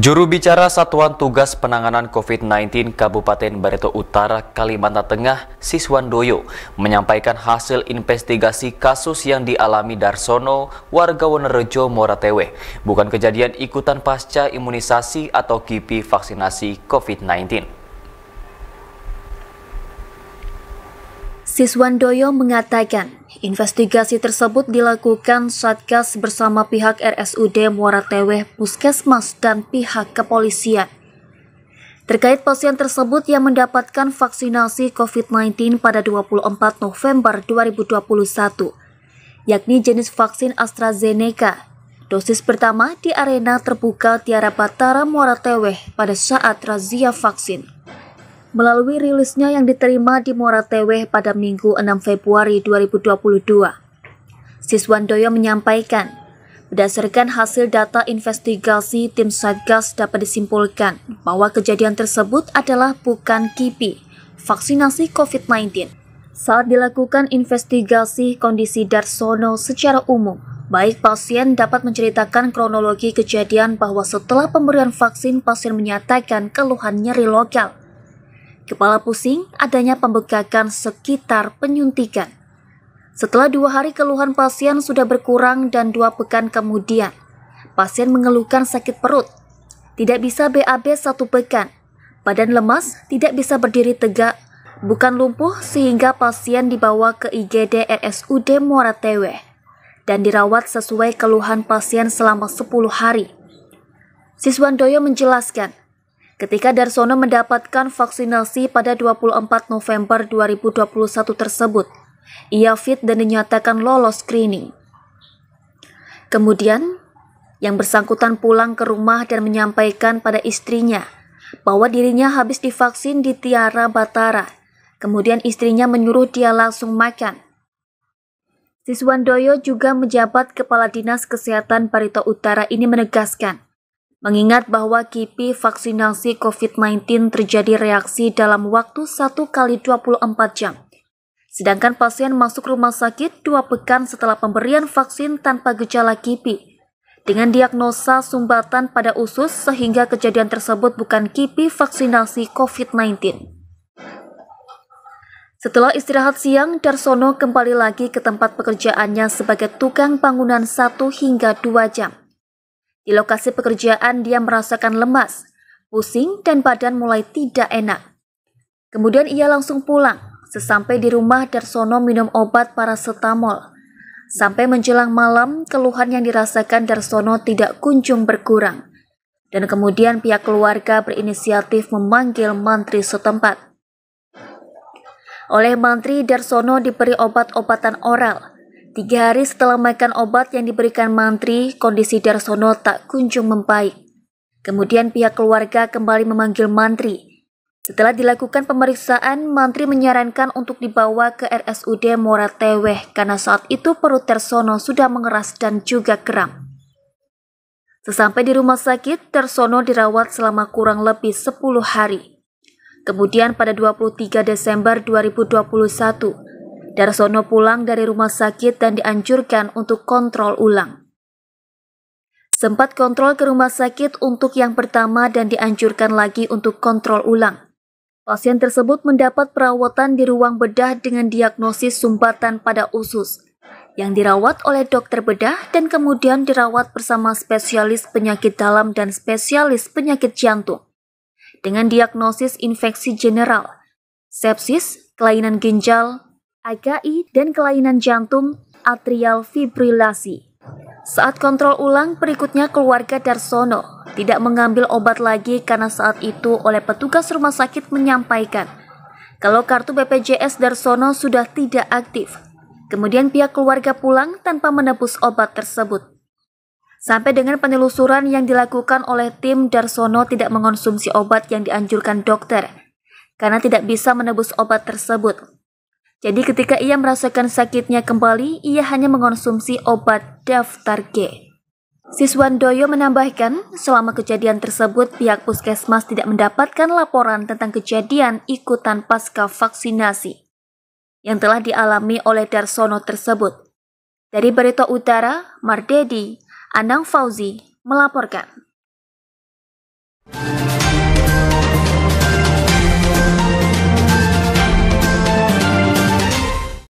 Juru bicara Satuan Tugas Penanganan COVID-19 Kabupaten Barito Utara, Kalimantan Tengah, Siswan Doyo, menyampaikan hasil investigasi kasus yang dialami Darsono, warga Wonorejo, Moratewe, bukan kejadian ikutan pasca imunisasi atau KIPI vaksinasi COVID-19. Siswandoyo mengatakan investigasi tersebut dilakukan Satgas bersama pihak RSUD Muara Teweh, Puskesmas, dan pihak kepolisian. Terkait pasien tersebut yang mendapatkan vaksinasi COVID-19 pada 24 November 2021, yakni jenis vaksin AstraZeneca, dosis pertama di arena terbuka Tiara Batara Muara Teweh pada saat razia vaksin melalui rilisnya yang diterima di Muara pada Minggu 6 Februari 2022. Siswandoyo menyampaikan, berdasarkan hasil data investigasi tim Satgas dapat disimpulkan bahwa kejadian tersebut adalah bukan KIPI, vaksinasi COVID-19. Saat dilakukan investigasi kondisi Darsono secara umum, baik pasien dapat menceritakan kronologi kejadian bahwa setelah pemberian vaksin, pasien menyatakan keluhan nyeri lokal. Kepala pusing, adanya pembekakan sekitar penyuntikan. Setelah dua hari keluhan pasien sudah berkurang dan dua pekan kemudian, pasien mengeluhkan sakit perut. Tidak bisa BAB satu pekan. Badan lemas, tidak bisa berdiri tegak, bukan lumpuh sehingga pasien dibawa ke IGD RSUD Muara Tewe dan dirawat sesuai keluhan pasien selama 10 hari. Siswandoyo menjelaskan, Ketika Darsono mendapatkan vaksinasi pada 24 November 2021 tersebut, ia fit dan dinyatakan lolos screening. Kemudian, yang bersangkutan pulang ke rumah dan menyampaikan pada istrinya bahwa dirinya habis divaksin di Tiara Batara. Kemudian istrinya menyuruh dia langsung makan. Siswandoyo juga menjabat Kepala Dinas Kesehatan Barito Utara ini menegaskan, Mengingat bahwa KIPI vaksinasi COVID-19 terjadi reaksi dalam waktu 1 kali 24 jam. Sedangkan pasien masuk rumah sakit dua pekan setelah pemberian vaksin tanpa gejala KIPI dengan diagnosa sumbatan pada usus sehingga kejadian tersebut bukan KIPI vaksinasi COVID-19. Setelah istirahat siang, Darsono kembali lagi ke tempat pekerjaannya sebagai tukang bangunan 1 hingga 2 jam. Di lokasi pekerjaan dia merasakan lemas, pusing, dan badan mulai tidak enak. Kemudian ia langsung pulang. Sesampai di rumah, Darsono minum obat parasetamol. Sampai menjelang malam, keluhan yang dirasakan Darsono tidak kunjung berkurang. Dan kemudian pihak keluarga berinisiatif memanggil mantri setempat. Oleh mantri, Darsono diberi obat-obatan oral. Tiga hari setelah makan obat yang diberikan mantri, kondisi Darsono tak kunjung membaik. Kemudian pihak keluarga kembali memanggil mantri. Setelah dilakukan pemeriksaan, mantri menyarankan untuk dibawa ke RSUD Morateweh karena saat itu perut Tersono sudah mengeras dan juga kram. Sesampai di rumah sakit, Tersono dirawat selama kurang lebih 10 hari. Kemudian pada 23 Desember 2021, Darsono pulang dari rumah sakit dan dianjurkan untuk kontrol ulang. Sempat kontrol ke rumah sakit untuk yang pertama dan dianjurkan lagi untuk kontrol ulang. Pasien tersebut mendapat perawatan di ruang bedah dengan diagnosis sumbatan pada usus yang dirawat oleh dokter bedah dan kemudian dirawat bersama spesialis penyakit dalam dan spesialis penyakit jantung dengan diagnosis infeksi general, sepsis, kelainan ginjal, AKI, dan kelainan jantung atrial fibrilasi. Saat kontrol ulang, berikutnya keluarga Darsono tidak mengambil obat lagi karena saat itu oleh petugas rumah sakit menyampaikan kalau kartu BPJS Darsono sudah tidak aktif. Kemudian pihak keluarga pulang tanpa menebus obat tersebut. Sampai dengan penelusuran yang dilakukan oleh tim Darsono tidak mengonsumsi obat yang dianjurkan dokter karena tidak bisa menebus obat tersebut. Jadi ketika ia merasakan sakitnya kembali, ia hanya mengonsumsi obat daftar daftarge. Siswandoyo menambahkan, selama kejadian tersebut pihak puskesmas tidak mendapatkan laporan tentang kejadian ikutan pasca vaksinasi yang telah dialami oleh Darsono tersebut. Dari Barito Utara, Mardedi, Anang Fauzi melaporkan.